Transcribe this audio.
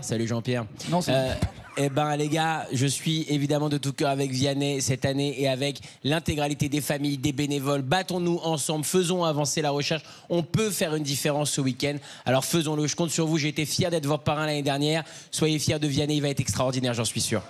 Salut Jean-Pierre. Euh, eh ben les gars, je suis évidemment de tout cœur avec Vianney cette année et avec l'intégralité des familles, des bénévoles. Battons-nous ensemble, faisons avancer la recherche. On peut faire une différence ce week-end. Alors faisons-le. Je compte sur vous. J'ai été fier d'être votre parrain l'année dernière. Soyez fiers de Vianney, il va être extraordinaire, j'en suis sûr.